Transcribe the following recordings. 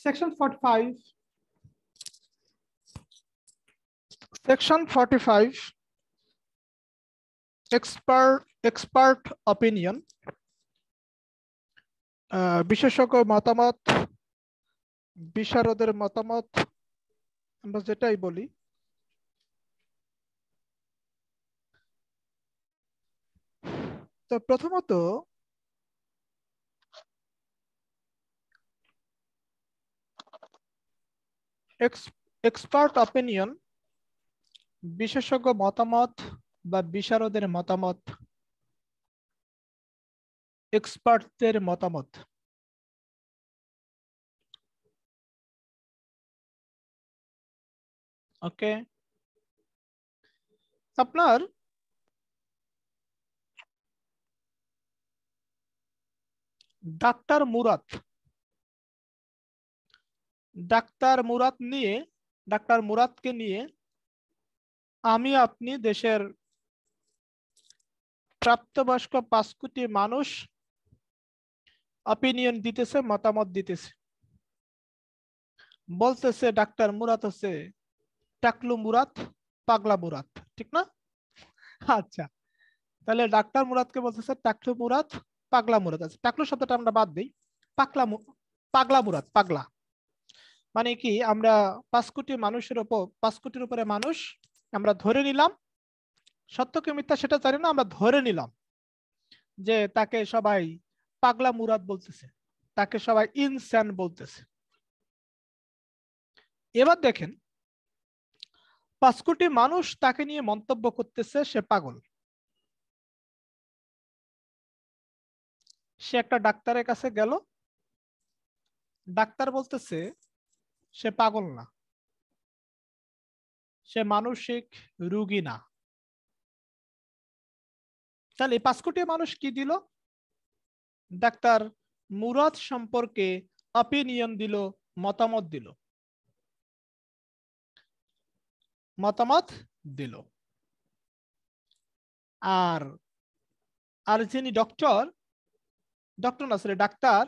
Section 45. Section 45. Expert, expert opinion. বিশেষজ্ঞ মতামত বিশারদের মতামত আমরা যেটাই বলি তো প্রথমত এক্সপার্ট অপিনিয়ন বিশেষজ্ঞ মতামত বা বিশারদের মতামত এক্সপার্টদের মতামত ওকে আপনার ডাক্তার মুরাদ ডাক্তার মুরাদ নিয়ে ডাক্তার মুরাদকে নিয়ে আমি আপনি দেশের প্রাপ্তবয়স্ক পাঁচ কোটি মানুষ অপিনিয়ন দিতেছে মতামত দিতেছে বলতেছে ডাক্তার মুরাদ হচ্ছে টাকলু মুরাদ পাগলা মুরাদ ঠিক না আচ্ছা তাহলে ডাক্তার মুরাদকে বলতেছে টাকলু মুরাদ পাগলা মুরাদ আছে আচ্ছা, টাকলু শব্দটা আমরা বাদ দিই পাগলা পাগলা মুরাদ পাগলা মানে কি আমরা পাঁচ কোটি মানুষের ওপর পাঁচ কোটির উপরে মানুষ আমরা ধরে নিলাম সত্য কি মিথ্যা সেটা জানি না আমরা ধরে নিলাম যে তাকে সবাই পাগলা মুরাদ বলতেছে তাকে সবাই ইনস্যান বলতেছে এবার দেখেন পাঁচ কোটি মানুষ তাকে নিয়ে মন্তব্য করতেছে সে পাগল সে একটা ডাক্তারের কাছে গেল ডাক্তার বলতেছে সে পাগল না সে মানসিক রুগী না তাহলে পাঁচ কোটি মানুষ কি দিল ডাক্তার মুরাদ সম্পর্কে অপিনিয়ন দিল মতামত দিল মতামত দিল আর আর যিনি ডক্টর ডক্টর না ডাক্তার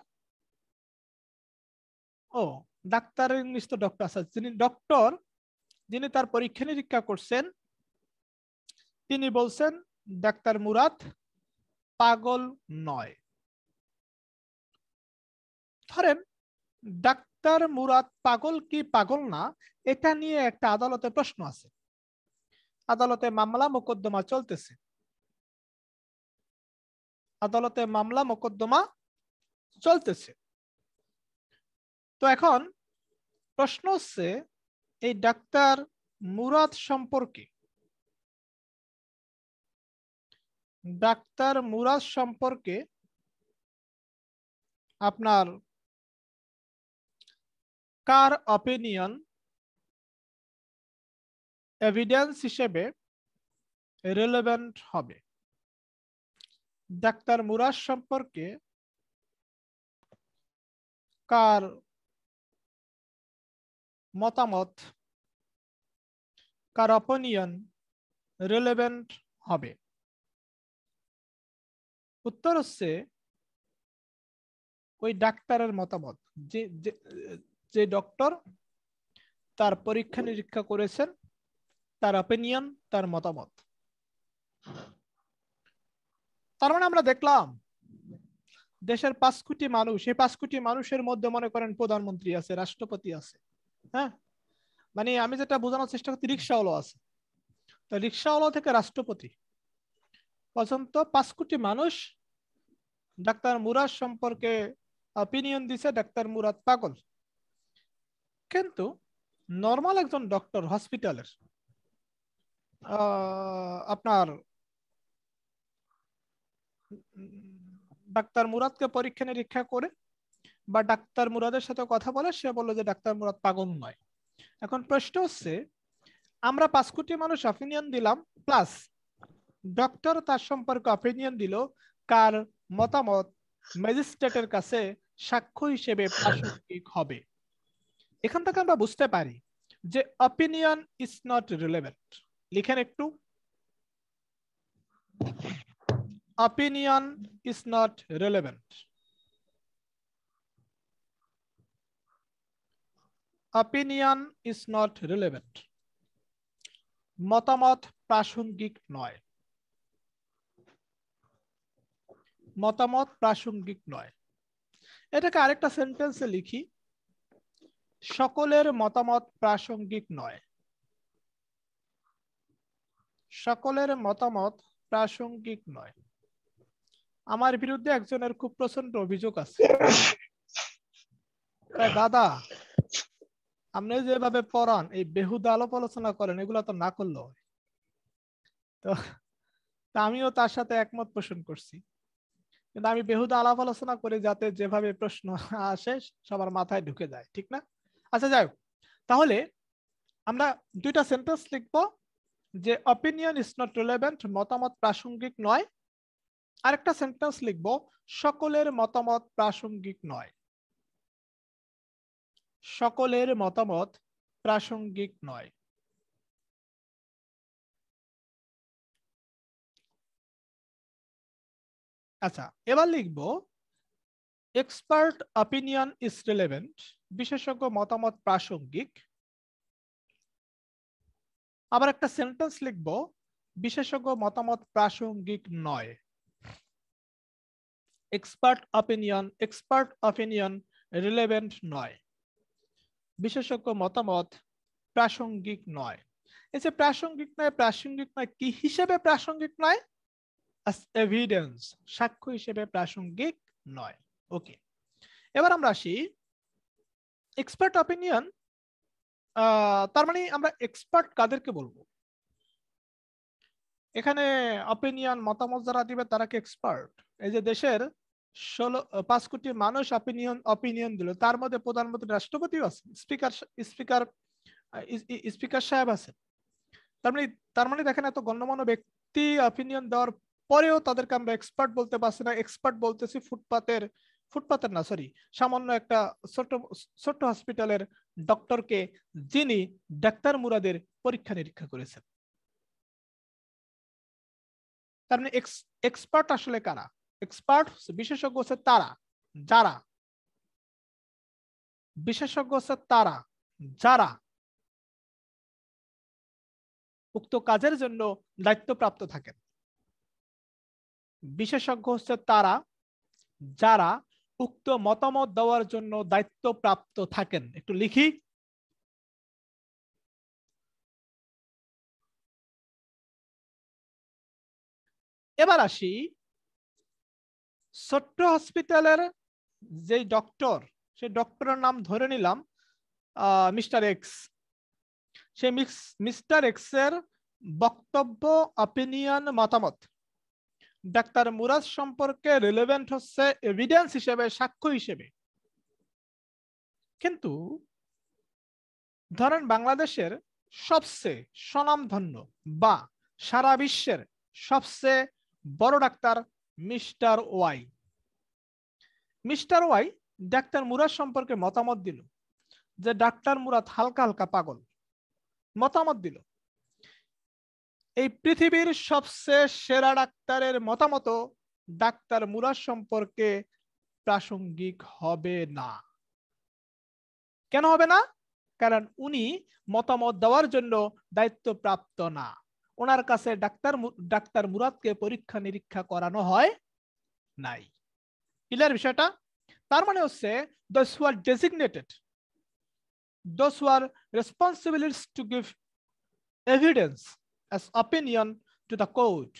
ও ডাক্তারের ইংলিশ তো ডক্টর আসাদ যিনি ডক্টর যিনি তার পরীক্ষা নিরীক্ষা করছেন তিনি বলছেন ডাক্তার মুরাদ পাগল নয় ধরেন ডাক্তার মুরাদ পাগল কি পাগল না এটা নিয়ে একটা আদালতে প্রশ্ন আছে আদালতে মামলা মোকদ্দমা চলতেছে আদালতে মামলা মোকদ্দমা চলতেছে তো এখন প্রশ্ন হচ্ছে এই ডাক্তার মুরাদ সম্পর্কে ডাক্তার মুরাদ সম্পর্কে আপনার কার অপিনিয়ন এভিডেন্স হিসেবে রেলেভেন্ট হবে ডাক্তার মুরাদ সম্পর্কে কার মতামত কার অপনিয়ন রেলেভেন্ট হবে উত্তর হচ্ছে ওই ডাক্তারের মতামত যে যে ডক্টর তার পরীক্ষা নিরীক্ষা করেছেন তার অপিনিয়ন তার মতামত তার মানে আমরা দেখলাম দেশের পাঁচ কোটি মানুষ এই পাঁচ কোটি মানুষের মধ্যে মনে করেন প্রধানমন্ত্রী আছে রাষ্ট্রপতি আছে হ্যাঁ মানে আমি যেটা বোঝানোর চেষ্টা করছি রিক্সাওয়ালা আছে তো রিক্সাওয়ালা থেকে রাষ্ট্রপতি পর্যন্ত পাঁচ কোটি মানুষ ডাক্তার মুরাদ সম্পর্কে অপিনিয়ন দিছে ডাক্তার মুরাদ পাগল কিন্তু নর্মাল একজন ডক্টর হসপিটালের আপনার ডাক্তার মুরাদকে পরীক্ষা নিরীক্ষা করে বা ডাক্তার মুরাদের সাথে কথা বলে সে বললো যে ডাক্তার মুরাদ পাগল নয় এখন প্রশ্ন হচ্ছে আমরা পাঁচ কোটি মানুষ অপিনিয়ন দিলাম প্লাস ডক্টর তার সম্পর্কে অপিনিয়ন দিল কার মতামত ম্যাজিস্ট্রেটের কাছে সাক্ষ্য হিসেবে প্রাসঙ্গিক হবে এখান থেকে আমরা বুঝতে পারি যে অপিনিয়ন ইজ নট রিলেভেন্ট লিখেন একটু opinion is not relevant opinion is not relevant মতামত প্রাসঙ্গিক নয় মতামত প্রাসঙ্গিক নয় এটাকে আরেকটা সেন্টেন্সে লিখি সকলের মতামত প্রাসঙ্গিক নয় সকলের মতামত প্রাসঙ্গিক নয় আমার বিরুদ্ধে একজনের খুব প্রচন্ড অভিযোগ আছে দাদা আপনি যেভাবে পড়ান এই বেহুদ আলোপ আলোচনা করেন এগুলো তো না করলো তো আমিও তার সাথে একমত পোষণ করছি কিন্তু আমি বেহুদ আলাপ আলোচনা করে যাতে যেভাবে প্রশ্ন আসে সবার মাথায় ঢুকে যায় ঠিক না আচ্ছা যাই তাহলে আমরা দুইটা সেন্টেন্স লিখবো যে অপিনিয়ন ইজ নট রিলেভেন্ট মতামত প্রাসঙ্গিক নয় আরেকটা সেন্টেন্স লিখবো সকলের মতামত প্রাসঙ্গিক নয় সকলের মতামত প্রাসঙ্গিক নয় আচ্ছা এবার লিখব এক্সপার্ট অপিনিয়ন ইজ রিলেভেন্ট বিশেষজ্ঞ মতামত প্রাসঙ্গিক আবার একটা সেন্টেন্স লিখব বিশেষজ্ঞ মতামত প্রাসঙ্গিক নয় expert opinion expert opinion relevant নয় বিশেষজ্ঞ মতামত প্রাসঙ্গিক নয় যে প্রাসঙ্গিক নয় প্রাসঙ্গিক নয় কি হিসেবে প্রাসঙ্গিক নয় এভিডেন্স সাক্ষ্য হিসেবে প্রাসঙ্গিক নয় ওকে এবার আমরা আসি এক্সপার্ট অপিনিয়ন তার মানে আমরা এক্সপার্ট কাদেরকে বলবো এখানে অপিনিয়ন মতামত যারা দিবে তারা কি এক্সপার্ট এই যে দেশের ষোলো পাঁচ কোটি মানুষ অপিনিয়ন অপিনিয়ন দিল তার মধ্যে প্রধানমন্ত্রী রাষ্ট্রপতিও আছে স্পিকার স্পিকার স্পিকার সাহেব আছে তার মানে তার মানে দেখেন এত গণ্যমান্য ব্যক্তি অপিনিয়ন দেওয়ার পরেও তাদেরকে আমরা এক্সপার্ট বলতে পারছি না এক্সপার্ট বলতেছি ফুটপাতের ফুটপাতের না সরি সামান্য একটা ছোট ছোট্ট হসপিটালের ডক্টরকে যিনি ডাক্তার মুরাদের পরীক্ষা নিরীক্ষা করেছেন তার মানে এক্সপার্ট আসলে কারা এক্সপার্ট বিশেষজ্ঞ হচ্ছে তারা যারা বিশেষজ্ঞ হচ্ছে তারা যারা উক্ত কাজের জন্য দায়িত্বপ্রাপ্ত থাকেন বিশেষজ্ঞ হচ্ছে তারা যারা উক্ত মতামত দেওয়ার জন্য দায়িত্বপ্রাপ্ত থাকেন একটু লিখি এবার আসি ছোট্ট হসপিটালের যেই ডক্টর সেই ডক্টরের নাম ধরে নিলাম মিস্টার এক্স সে মিস্টার এক্সের বক্তব্য অপিনিয়ন মতামত ডাক্তার মুরাজ সম্পর্কে রিলেভেন্ট হচ্ছে এভিডেন্স হিসেবে সাক্ষ্য হিসেবে কিন্তু ধরেন বাংলাদেশের সবচেয়ে স্বনামধন্য বা সারা বিশ্বের সবচেয়ে বড় ডাক্তার মিস্টার ওয়াই মিস্টার ওয়াই ডাক্তার মুরার সম্পর্কে মতামত দিল যে ডাক্তার মুরাদ হালকা হালকা পাগল মতামত দিল এই পৃথিবীর সবচেয়ে সেরা ডাক্তারের মতামত ডাক্তার মুরার সম্পর্কে প্রাসঙ্গিক হবে না কেন হবে না কারণ উনি মতামত দেওয়ার জন্য দায়িত্বপ্রাপ্ত না ওনার কাছে ডাক্তার ডাক্তার মুরাদকে পরীক্ষা নিরীক্ষা করানো হয় নাই ক্লিয়ার বিষয়টা তার মানে হচ্ছে those who are designated those who are responsibilities to give evidence as opinion to the court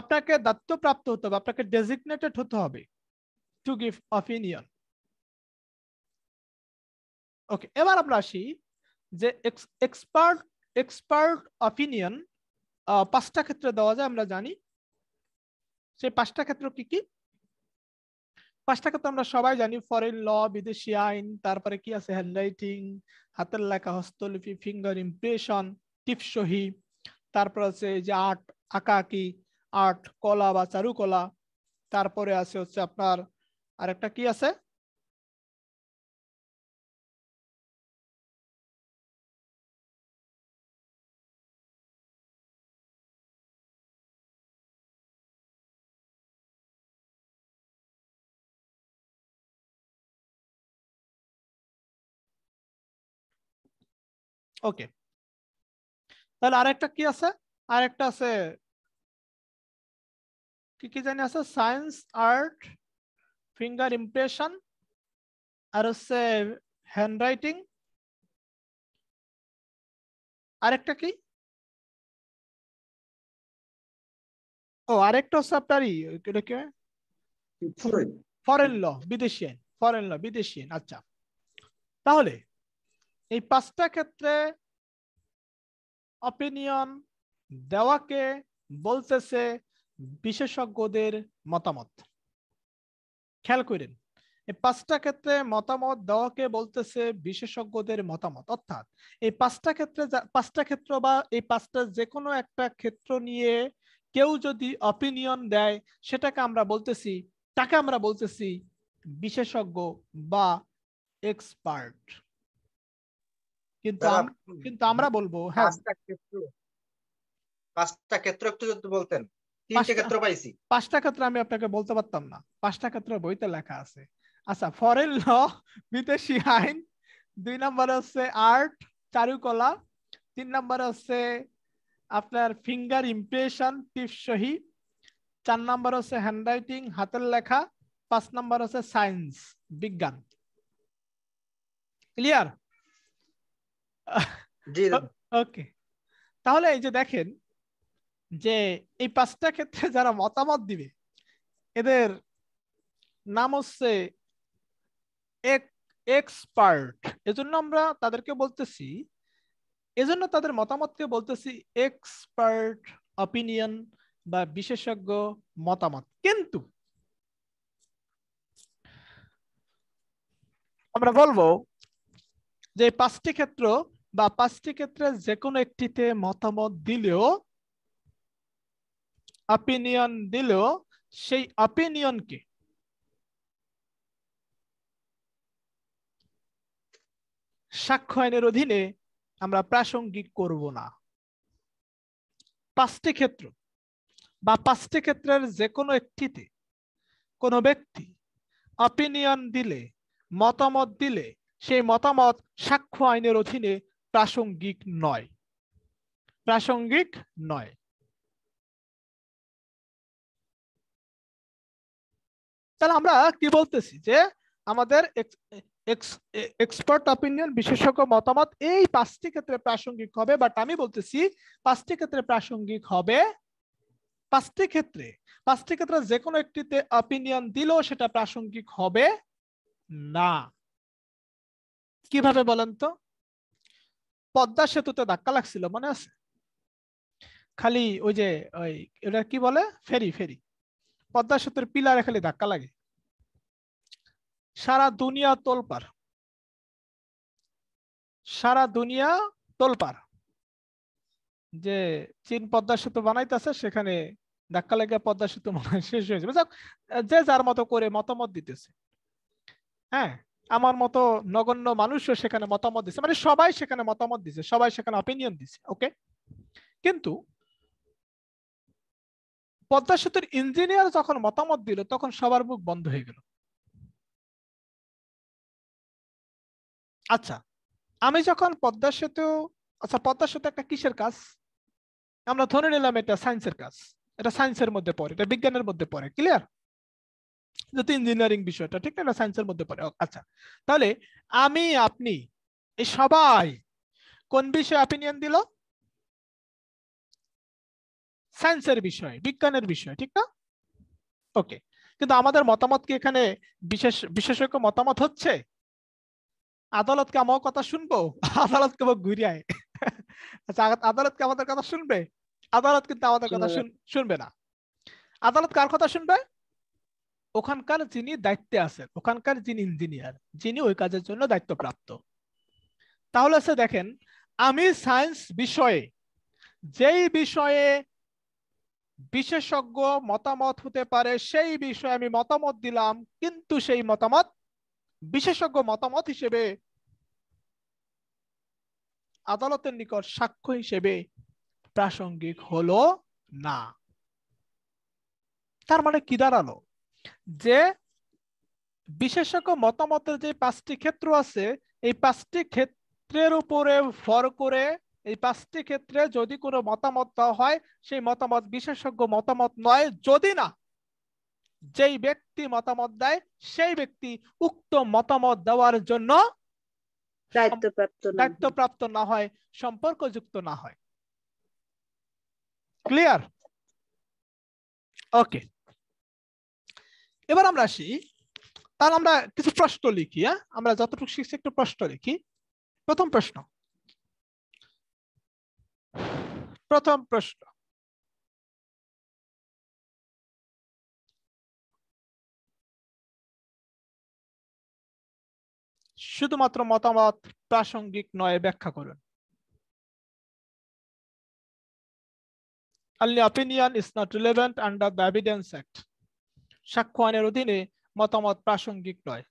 আপনাকে দাত্তপ্রাপ্ত হতে হবে আপনাকে ডেজিগনেটেড হতে হবে টু গিভ অপিনিয়ন ওকে এবার আমরা আসি যে এক্সপার্ট এক্সপার্ট অপিনিয়ন পাঁচটা ক্ষেত্রে দেওয়া যায় আমরা জানি সেই পাঁচটা ক্ষেত্র কি কি পাঁচটা ক্ষেত্র আমরা সবাই জানি ফরেন ল বিদেশি আইন তারপরে কি আছে হ্যান্ডরাইটিং হাতের লেখা হস্তলিপি ফিঙ্গার ইমপ্রেশন টিপসহি তারপর আছে যে আর্ট আঁকাকি আর্ট কলা বা চারুকলা তারপরে আছে হচ্ছে আপনার আরেকটা কি আছে ओके তাহলে আরেকটা কি আছে আরেকটা আছে কি কি জানি আছে সায়েন্স আর্ট ফিঙ্গারপ্রিন্টেশন আর আছে হ্যান্ড রাইটিং আরেকটা কি ও আরেকটা চ্যাপ্টারই এটা কি ফরেন ল বিদেশী ফরেন ল বিদেশী আচ্ছা তাহলে এই পাঁচটা ক্ষেত্রে অপিনিয়ন দেওয়াকে বলতেছে বিশেষজ্ঞদের মতামত খেয়াল করেন এই পাঁচটা ক্ষেত্রে মতামত দেওয়াকে বলতেছে বিশেষজ্ঞদের মতামত অর্থাৎ এই পাঁচটা ক্ষেত্রে পাঁচটা ক্ষেত্র বা এই পাঁচটা যে কোনো একটা ক্ষেত্র নিয়ে কেউ যদি অপিনিয়ন দেয় সেটাকে আমরা বলতেছি তাকে আমরা বলতেছি বিশেষজ্ঞ বা এক্সপার্ট কিন্তু কিন্তু আমরা বলবো হ্যাঁ পাঁচটা ক্ষেত্র পাঁচটা ক্ষেত্র একটু যদি বলতেন তিনটা ক্ষেত্র পাইছি পাঁচটা ক্ষেত্র আমি আপনাকে বলতে পারতাম না পাঁচটা ক্ষেত্র বইতে লেখা আছে আচ্ছা ফরেন ল বিদেশি আইন দুই নম্বর হচ্ছে আর্ট চারুকলা তিন নম্বর হচ্ছে আপনার ফিঙ্গার ইমপ্রেশন টিপসহি চার নম্বর হচ্ছে হ্যান্ডরাইটিং হাতের লেখা পাঁচ নম্বর হচ্ছে সায়েন্স বিজ্ঞান ক্লিয়ার জি ওকে তাহলে এই যে দেখেন যে এই পাঁচটা ক্ষেত্রে যারা মতামত দিবে এদের নাম হচ্ছে এক্সপার্ট এজন্য আমরা তাদেরকে বলতেছি এজন্য তাদের মতামতকে বলতেছি এক্সপার্ট অপিনিয়ন বা বিশেষজ্ঞ মতামত কিন্তু আমরা বলবো যে পাঁচটি ক্ষেত্র বা পাঁচটি ক্ষেত্রে যে কোনো একটিতে মতামত দিলেও অপিনিয়ন দিলেও সেই অপিনিয়নকে সাক্ষ্য আইনের অধীনে আমরা প্রাসঙ্গিক করব না পাঁচটি ক্ষেত্র বা পাঁচটি ক্ষেত্রের যে কোনো একটিতে কোনো ব্যক্তি অপিনিয়ন দিলে মতামত দিলে সেই মতামত সাক্ষ্য আইনের অধীনে প্রাসঙ্গিক নয় প্রাসঙ্গিক নয় তাহলে আমরা কি বলতেছি যে আমাদের এক্সপার্ট অপিনিয়ন বিশেষজ্ঞ মতামত এই পাঁচটি ক্ষেত্রে প্রাসঙ্গিক হবে বাট আমি বলতেছি পাঁচটি ক্ষেত্রে প্রাসঙ্গিক হবে পাঁচটি ক্ষেত্রে পাঁচটি ক্ষেত্রে যে কোনো একটিতে অপিনিয়ন দিলেও সেটা প্রাসঙ্গিক হবে না কিভাবে বলেন তো পদ্মা সেতুতে ধাক্কা লাগছিল মনে আছে খালি ওই যে ওই এটা কি বলে ফেরি ফেরি পদ্মা সেতুর পিলারে খালি ধাক্কা লাগে সারা দুনিয়া তোলপার সারা দুনিয়া তোলপার যে চীন পদ্মা সেতু বানাইতেছে সেখানে ধাক্কা লেগে পদ্মা সেতু শেষ হয়েছে যে যার মতো করে মতামত দিতেছে হ্যাঁ আমার মতো নগণ্য মানুষও সেখানে মতামত দিছে মানে সবাই সেখানে মতামত দিছে সবাই সেখানে অপিনিয়ন দিছে ওকে কিন্তু পদ্মা সেতুর ইঞ্জিনিয়ার যখন মতামত দিল তখন সবার বুক বন্ধ হয়ে গেল আচ্ছা আমি যখন পদ্মা সেতু আচ্ছা পদ্মা সেতু একটা কিসের কাজ আমরা ধরে নিলাম এটা সায়েন্সের কাজ এটা সায়েন্সের মধ্যে পড়ে এটা বিজ্ঞানের মধ্যে পড়ে ক্লিয়ার যেহেতু ইঞ্জিনিয়ারিং বিষয়টা ঠিক না সায়েন্সের মধ্যে পড়ে আচ্ছা তাহলে আমি আপনি এই সবাই কোন বিষয়ে অপিনিয়ন দিল সায়েন্সের বিষয় বিজ্ঞানের বিষয় ঠিক না ওকে কিন্তু আমাদের মতামত কি এখানে বিশেষ বিশেষজ্ঞ মতামত হচ্ছে আদালত কে আমার কথা শুনবো আদালত কেবল ঘুরিয়ায় আচ্ছা আদালত কে আমাদের কথা শুনবে আদালত কিন্তু আমাদের কথা শুনবে না আদালত কার কথা শুনবে ওখানকার যিনি দায়িত্বে আছেন ওখানকার যিনি ইঞ্জিনিয়ার যিনি ওই কাজের জন্য দায়িত্বপ্রাপ্ত তাহলে সে দেখেন আমি সায়েন্স বিষয়ে যেই বিষয়ে বিশেষজ্ঞ মতামত হতে পারে সেই বিষয়ে আমি মতামত দিলাম কিন্তু সেই মতামত বিশেষজ্ঞ মতামত হিসেবে আদালতের নিকট সাক্ষ্য হিসেবে প্রাসঙ্গিক হলো না তার মানে কি দাঁড়ালো যে বিশেষজ্ঞ মতামতের যে পাঁচটি ক্ষেত্র আছে এই পাঁচটি ক্ষেত্রের উপরে ভর করে এই পাঁচটি ক্ষেত্রে যদি কোনো মতামত দেওয়া হয় সেই মতামত বিশেষজ্ঞ মতামত নয় যদি না যেই ব্যক্তি মতামত দেয় সেই ব্যক্তি উক্ত মতামত দেওয়ার জন্য দায়িত্বপ্রাপ্ত না হয় সম্পর্কযুক্ত না হয় ক্লিয়ার ওকে এবার আমরা আসি তাহলে আমরা কিছু প্রশ্ন লিখি হ্যাঁ আমরা যতটুকু শিখছি একটু প্রশ্ন লিখি প্রথম প্রশ্ন প্রথম প্রশ্ন শুধুমাত্র মতামত প্রাসঙ্গিক নয় ব্যাখ্যা করুন Only opinion is not relevant under the evidence act সাক্ষ্য আইনের অধীনে মতামত প্রাসঙ্গিক নয়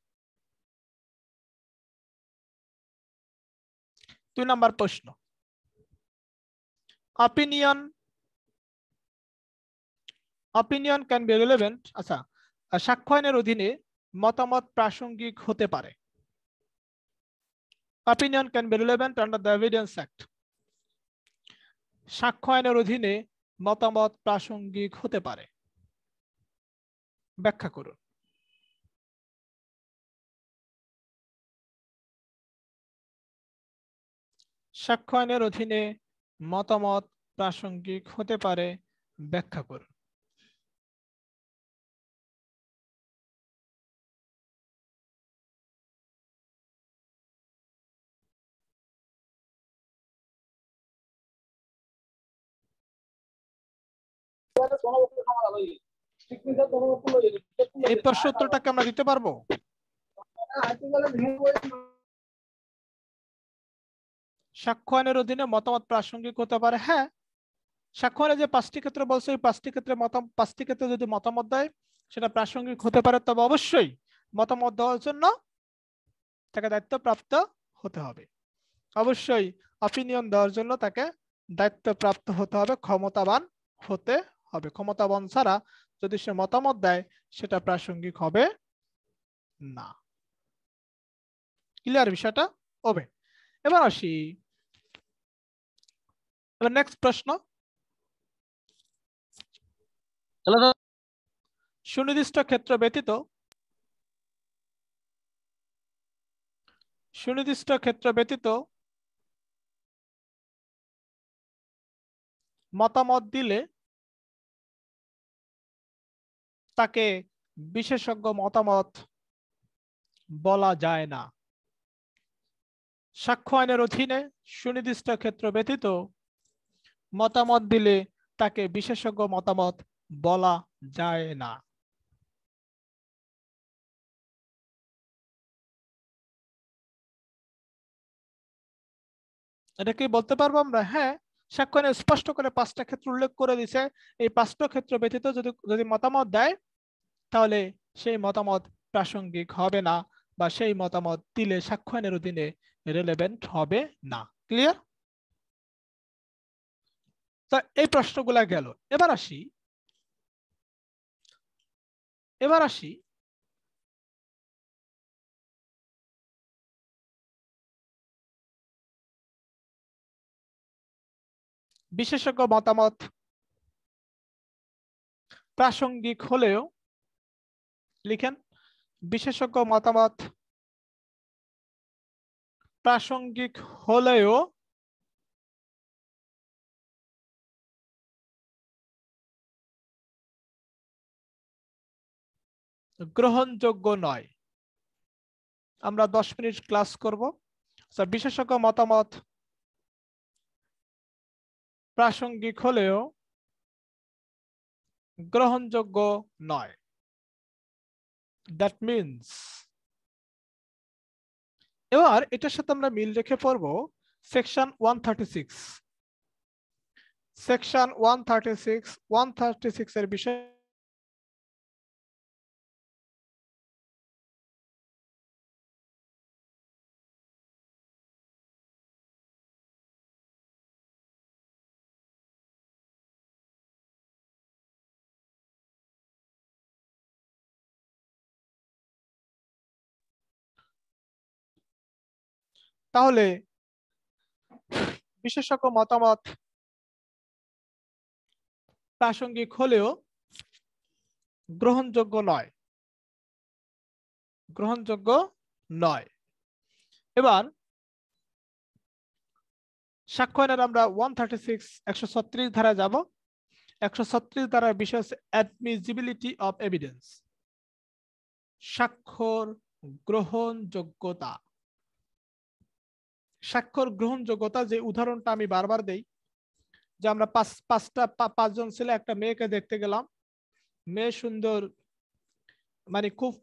দুই নম্বর প্রশ্ন opinion opinion can be relevant আচ্ছা সাক্ষ্য আইনের অধীনে মতামত প্রাসঙ্গিক হতে পারে opinion can be relevant under the evidence act সাক্ষ্য আইনের অধীনে মতামত প্রাসঙ্গিক হতে পারে ব্যাখ্যা করুন সাক্ষ্য আইনের অধীনে মতামত প্রাসঙ্গিক হতে পারে ব্যাখ্যা করুন সমাধান এই প্রশ্ন উত্তরটাকে আমরা দিতে পারবো সাক্ষ্য আইনের অধীনে মতামত প্রাসঙ্গিক হতে পারে হ্যাঁ সাক্ষ্য আইনে যে পাঁচটি ক্ষেত্রে বলছে ওই পাঁচটি ক্ষেত্রে পাঁচটি ক্ষেত্রে যদি মতামত দেয় সেটা প্রাসঙ্গিক হতে পারে তবে অবশ্যই মতামত দেওয়ার জন্য তাকে দায়িত্ব প্রাপ্ত হতে হবে অবশ্যই অপিনিয়ন দেওয়ার জন্য তাকে দায়িত্ব প্রাপ্ত হতে হবে ক্ষমতাবান হতে হবে ক্ষমতাবান ছাড়া যদি সে মতামত দেয় সেটা প্রাসঙ্গিক হবে না ক্লিয়ার বিষয়টা হবে এবার আসি এবার নেক্সট প্রশ্ন সুনির্দিষ্ট ক্ষেত্র ব্যতীত সুনির্দিষ্ট ক্ষেত্র ব্যতীত মতামত দিলে তাকে বিশেষজ্ঞ মতামত বলা যায় না সাক্ষ্য আইনের অধীনে সুনির্দিষ্ট ক্ষেত্র ব্যতীত মতামত দিলে তাকে বিশেষজ্ঞ মতামত বলা যায় না এটা কি বলতে পারবো আমরা হ্যাঁ সাক্ষণে স্পষ্ট করে পাঁচটা ক্ষেত্র উল্লেখ করে দিছে এই পাঁচটা ক্ষেত্র ব্যতীত যদি যদি মতামত দেয় তাহলে সেই মতামত প্রাসঙ্গিক হবে না বা সেই মতামত দিলে সাক্ষণের অধীনে রেলেভেন্ট হবে না ক্লিয়ার তা এই প্রশ্নগুলা গেল এবার আসি এবার আসি বিশেষজ্ঞ মতামত প্রাসঙ্গিক হলেও লিখেন বিশেষজ্ঞ মতামত প্রাসঙ্গিক হলেও গ্রহণযোগ্য নয় আমরা দশ মিনিট ক্লাস করব বিশেষজ্ঞ মতামত প্রাসঙ্গিক হলেও গ্রহণযোগ্য নয় দ্যাট মিনস এবার এটার সাথে আমরা মিল রেখে পড়ব section one thirty six section one thirty six one thirty six এর বিষয়ে তাহলে বিশেষজ্ঞ মতামত প্রাসঙ্গিক হলেও গ্রহণযোগ্য নয় গ্রহণযোগ্য নয় এবার সাক্ষয়নের আমরা ওয়ান থার্টি সিক্স একশো ছত্রিশ ধারা যাব একশো ছত্রিশ ধারার বিষয় অ্যাডমিজিবিলিটি অফ এভিডেন্স সাক্ষর গ্রহণযোগ্যতা স্বাক্ষর গ্রহণযোগ্যতা যে উদাহরণটা আমি বারবার দেই যে আমরা পাঁচ পাঁচটা পাঁচজন ছেলে একটা মেয়েকে দেখতে গেলাম মেয়ে সুন্দর মানে খুব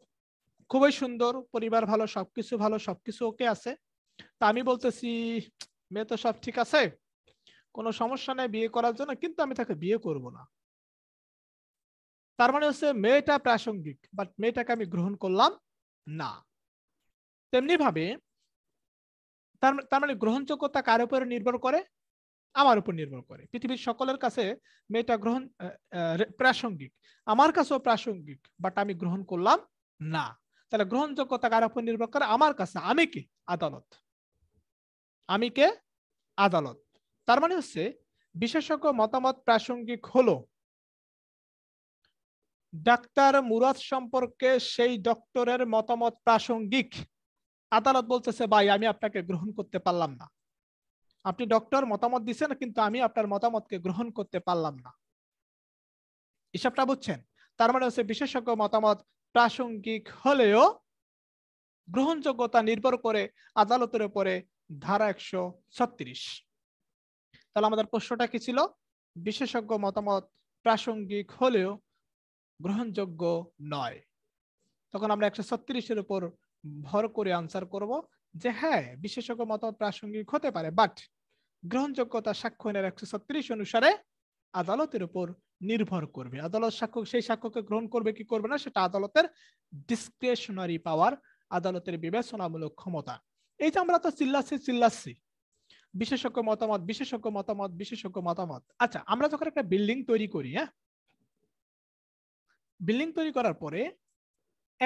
খুবই সুন্দর পরিবার ভালো সবকিছু ভালো সবকিছু ওকে আছে তা আমি বলতেছি মেয়ে তো সব ঠিক আছে কোনো সমস্যা নেই বিয়ে করার জন্য কিন্তু আমি তাকে বিয়ে করব না তার মানে হচ্ছে মেয়েটা প্রাসঙ্গিক বাট মেয়েটাকে আমি গ্রহণ করলাম না তেমনি ভাবে তার তার মানে গ্রহণযোগ্যতা কার উপরে নির্ভর করে আমার উপর নির্ভর করে পৃথিবীর সকলের কাছে মেয়েটা গ্রহণ প্রাসঙ্গিক আমার কাছেও প্রাসঙ্গিক বাট আমি গ্রহণ করলাম না তাহলে গ্রহণযোগ্যতা কার উপর নির্ভর করে আমার কাছে আমি কে আদালত আমি কে আদালত তার মানে হচ্ছে বিশেষজ্ঞ মতামত প্রাসঙ্গিক হলো ডাক্তার মুরাদ সম্পর্কে সেই ডক্টরের মতামত প্রাসঙ্গিক আদালত বলতেছে ভাই আমি আপনাকে গ্রহণ করতে পারলাম না আপনি ডক্টর মতামত দিচ্ছেন কিন্তু আমি আপনার মতামতকে গ্রহণ করতে পারলাম না হিসাবটা বুঝছেন তার মানে হচ্ছে বিশেষজ্ঞ মতামত প্রাসঙ্গিক হলেও গ্রহণযোগ্যতা নির্ভর করে আদালতের উপরে ধারা একশো ছত্রিশ তাহলে আমাদের প্রশ্নটা কি ছিল বিশেষজ্ঞ মতামত প্রাসঙ্গিক হলেও গ্রহণযোগ্য নয় তখন আমরা একশো ছত্রিশের উপর ভর করে আনসার করব যে হ্যাঁ বিশেষজ্ঞ মত প্রাসঙ্গিক হতে পারে বাট গ্রহণযোগ্যতা সাক্ষ্য আইনের একশো ছত্রিশ অনুসারে আদালতের উপর নির্ভর করবে আদালত সাক্ষ্য সেই সাক্ষ্যকে গ্রহণ করবে কি করবে না সেটা আদালতের ডিসক্রেশনারি পাওয়ার আদালতের বিবেচনামূলক ক্ষমতা এই যে আমরা তো চিল্লাচ্ছি চিল্লাচ্ছি বিশেষজ্ঞ মতামত বিশেষজ্ঞ মতামত বিশেষজ্ঞ মতামত আচ্ছা আমরা যখন একটা বিল্ডিং তৈরি করি হ্যাঁ বিল্ডিং তৈরি করার পরে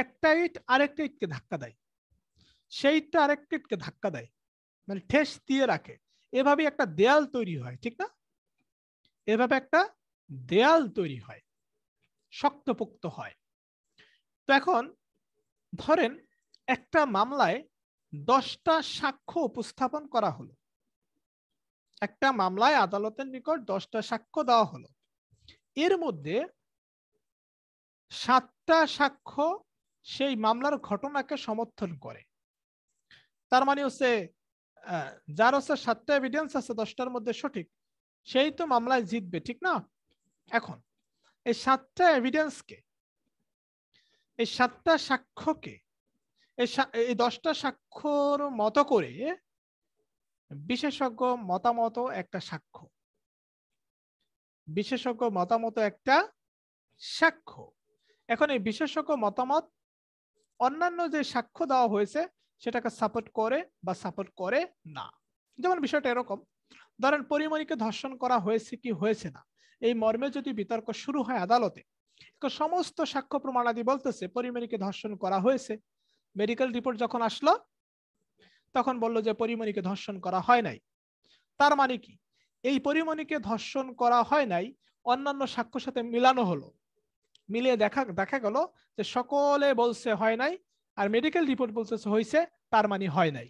একটা ইট আরেকটা ইটকে ধাক্কা দেয় সেই ইটটা আরেকটা ইটকে ধাক্কা দেয় মানে ঠেস দিয়ে রাখে এভাবে একটা দেয়াল তৈরি হয় ঠিক না এভাবে একটা দেয়াল তৈরি হয় শক্তপোক্ত হয় তো এখন ধরেন একটা মামলায় দশটা সাক্ষ্য উপস্থাপন করা হলো একটা মামলায় আদালতের নিকট দশটা সাক্ষ্য দেওয়া হলো এর মধ্যে সাতটা সাক্ষ্য সেই মামলার ঘটনাকে সমর্থন করে তার মানে হচ্ছে যার হচ্ছে সাতটা এভিডেন্স আছে দশটার মধ্যে সঠিক সেই তো মামলায় জিতবে ঠিক না এখন এই সাতটা এভিডেন্সকে এই সাতটা সাক্ষ্যকে এই দশটা সাক্ষর মতো করে বিশেষজ্ঞ মতামত একটা সাক্ষ্য বিশেষজ্ঞ মতামত একটা সাক্ষ্য এখন এই বিশেষজ্ঞ মতামত অন্যান্য যে সাক্ষ্য দেওয়া হয়েছে সেটাকে সাপোর্ট করে বা সাপোর্ট করে না যেমন বিষয়টা এরকম ধরেন পরিমণিকে ধর্ষণ করা হয়েছে কি হয়েছে না এই মর্মে যদি বিতর্ক শুরু হয় আদালতে সমস্ত সাক্ষ্য প্রমাণাদি বলতেছে পরিমণিকে ধর্ষণ করা হয়েছে মেডিকেল রিপোর্ট যখন আসলো তখন বলল যে পরিমণিকে ধর্ষণ করা হয় নাই তার মানে কি এই পরিমণিকে ধর্ষণ করা হয় নাই অন্যান্য সাক্ষ্যর সাথে মিলানো হলো মিলিয়ে দেখা দেখা গেল যে সকলে বলছে হয় নাই আর মেডিকেল রিপোর্ট বলছে হয়েছে তার মানে হয় নাই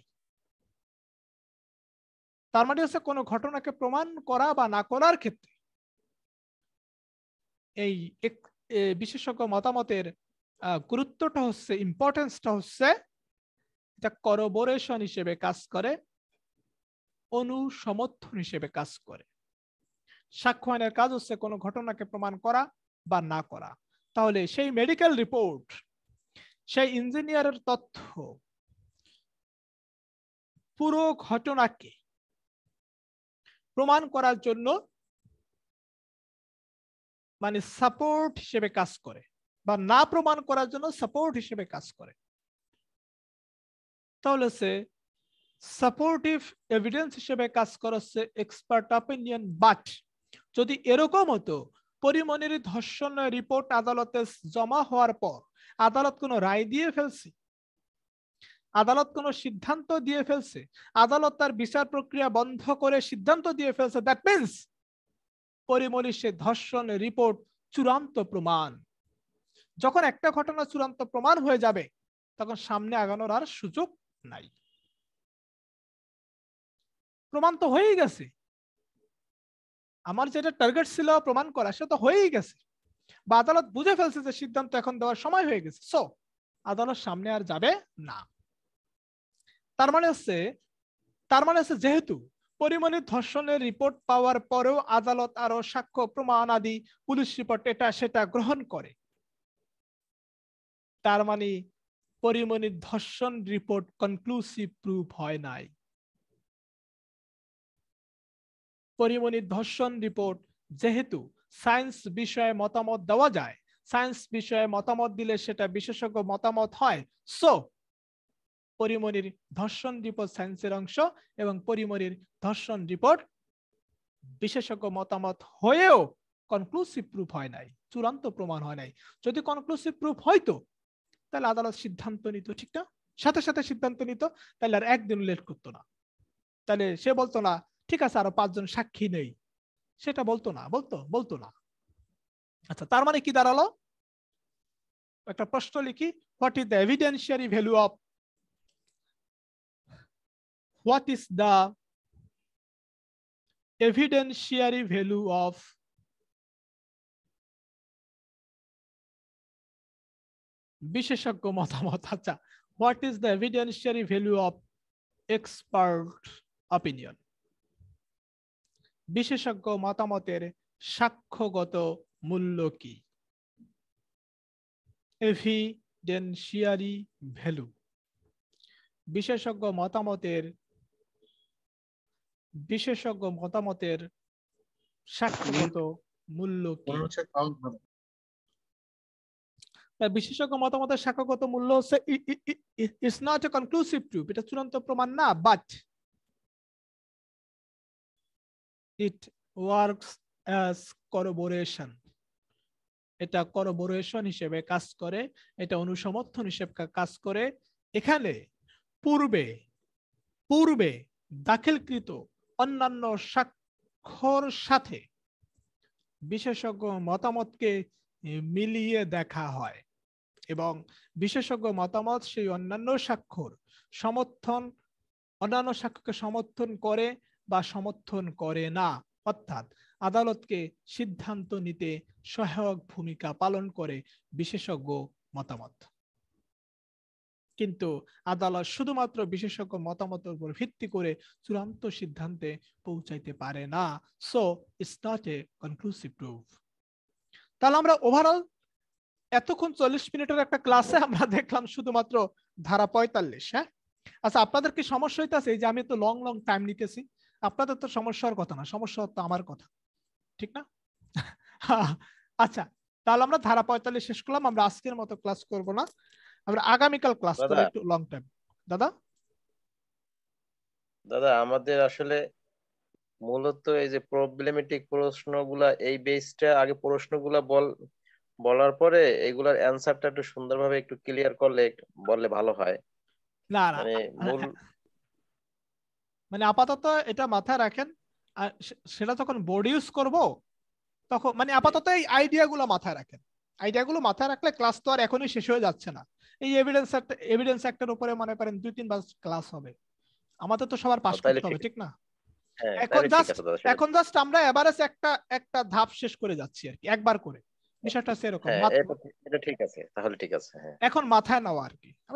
তার মানে হচ্ছে কোনো ঘটনাকে প্রমাণ করা বা না করার ক্ষেত্রে এই বিশেষজ্ঞ মতামতের গুরুত্বটা হচ্ছে ইম্পর্টেন্সটা হচ্ছে এটা করবোরেশন হিসেবে কাজ করে অনুসমর্থন হিসেবে কাজ করে সাক্ষ্য আইনের কাজ হচ্ছে কোনো ঘটনাকে প্রমাণ করা বা না করা তাহলে সেই মেডিকেল রিপোর্ট সেই ইঞ্জিনিয়ারের তথ্য পুরো ঘটনাকে প্রমাণ করার জন্য মানে সাপোর্ট হিসেবে কাজ করে বা না প্রমাণ করার জন্য সাপোর্ট হিসেবে কাজ করে তাহলে সে সাপোর্টিভ এভিডেন্স হিসেবে কাজ করছে এক্সপার্ট অপিনিয়ন বাট যদি এরকম হতো পরিমনির ধর্ষণ রিপোর্ট আদালতে জমা হওয়ার পর আদালত কোনো রায় দিয়ে ফেলছে আদালত কোনো সিদ্ধান্ত দিয়ে ফেলছে আদালত তার বিচার প্রক্রিয়া বন্ধ করে সিদ্ধান্ত দিয়ে ফেলছে দ্যাট মিনস পরিমনির সে ধর্ষণ রিপোর্ট চূড়ান্ত প্রমাণ যখন একটা ঘটনা চূড়ান্ত প্রমাণ হয়ে যাবে তখন সামনে আগানোর আর সুযোগ নাই প্রমাণ তো হয়েই গেছে আমার যেটা টার্গেট ছিল প্রমাণ করা সেটা তো হয়েই গেছে বা আদালত বুঝে ফেলছে যে সিদ্ধান্ত এখন দেওয়ার সময় হয়ে গেছে সো আদালত সামনে আর যাবে না তার মানে হচ্ছে তার মানে হচ্ছে যেহেতু পরিমণি ধর্ষণের রিপোর্ট পাওয়ার পরেও আদালত আরো সাক্ষ্য প্রমাণ আদি পুলিশ রিপোর্ট এটা সেটা গ্রহণ করে তার মানে পরিমণির ধর্ষণ রিপোর্ট কনক্লুসিভ প্রুফ হয় নাই পরিমণি ধর্ষণ রিপোর্ট যেহেতু সায়েন্স বিষয়ে মতামত দেওয়া যায় সায়েন্স বিষয়ে মতামত দিলে সেটা বিশেষজ্ঞ মতামত হয় সো পরিমণির ধর্ষণ রিপোর্ট সায়েন্সের অংশ এবং পরিমণির ধর্ষণ রিপোর্ট বিশেষজ্ঞ মতামত হয়েও কনক্লুসিভ প্রুফ হয় নাই চূড়ান্ত প্রমাণ হয় নাই যদি কনক্লুসিভ প্রুফ হয়তো তাহলে আদালত সিদ্ধান্ত নিত ঠিক না সাথে সাথে সিদ্ধান্ত নিত তাহলে আর একদিন লেট করতো না তাহলে সে বলতো না ঠিক আছে আরো পাঁচজন সাক্ষী নেই সেটা বলতো না বলতো বলতো না আচ্ছা তার মানে কি দাঁড়ালো একটা প্রশ্ন লিখি what is the evidentiary value of what is the evidentiary value of বিশেষজ্ঞ মতামত আচ্ছা what is the evidentiary value of expert opinion বিশেষজ্ঞ মতামতের সাক্ষ্যগত মূল্য কি এভিডেন্সিয়ারি ভ্যালু বিশেষজ্ঞ মতামতের বিশেষজ্ঞ মতামতের সাক্ষ্যগত মূল্য কি বিশেষজ্ঞ মতামতের সাক্ষ্যগত মূল্য হচ্ছে it's not a conclusive proof এটা চূড়ান্ত প্রমাণ না but it works as corroboration এটা করবোরেশন হিসেবে কাজ করে এটা অনুসমর্থন হিসেবে কাজ করে এখানে পূর্বে পূর্বে দাখিলকৃত অন্যান্য স্বাক্ষর সাথে বিশেষজ্ঞ মতামতকে মিলিয়ে দেখা হয় এবং বিশেষজ্ঞ মতামত সেই অন্যান্য স্বাক্ষর সমর্থন অন্যান্য স্বাক্ষরকে সমর্থন করে বা সমর্থন করে না অর্থাৎ আদালতকে সিদ্ধান্ত নিতে সহায়ক ভূমিকা পালন করে বিশেষজ্ঞ মতামত কিন্তু আদালত শুধুমাত্র বিশেষজ্ঞ মতামতের উপর ভিত্তি করে চূড়ান্ত সিদ্ধান্তে পৌঁছাইতে পারে না so it's not a conclusive proof তাহলে আমরা ওভারঅল এতক্ষণ চল্লিশ মিনিটের একটা ক্লাসে আমরা দেখলাম শুধুমাত্র ধারা পঁয়তাল্লিশ হ্যাঁ আচ্ছা আপনাদের কি সমস্যা হইতেছে যে আমি তো লং লং টাইম নিতেছি আপনাদের তো সমস্যার কথা না সমস্যা তো আমার কথা ঠিক না আচ্ছা তাহলে আমরা ধারা পঁয়তাল্লিশ শেষ করলাম আমরা আজকের মতো ক্লাস করব না আমরা আগামীকাল ক্লাস করব একটু লং টাইম দাদা দাদা আমাদের আসলে মূলত এই যে প্রবলেমেটিক প্রশ্নগুলা এই বেসটা আগে প্রশ্নগুলা বল বলার পরে এগুলার অ্যানসারটা একটু সুন্দরভাবে একটু ক্লিয়ার করলে বললে ভালো হয় না না মানে মূল মানে আপাতত এটা মাথায় রাখেন আর সেটা যখন বোর্ড ইউজ করবো তখন মানে আপাতত এই আইডিয়াগুলো মাথায় রাখেন আইডিয়াগুলো মাথায় রাখলে ক্লাস তো আর এখনই শেষ হয়ে যাচ্ছে না এই এভিডেন্স এভিডেন্স একটার উপরে মনে করেন দুই তিন বাস ক্লাস হবে আমাদের তো সবার পাশ করতে হবে ঠিক না হ্যাঁ, এখন জাস্ট এখন জাস্ট আমরা এভারেজ একটা একটা ধাপ শেষ করে যাচ্ছি আর কি একবার করে বিষয়টা সেরকম হ্যাঁ, এটা ঠিক আছে তাহলে ঠিক আছে হ্যাঁ। এখন মাথায় নাও আর কি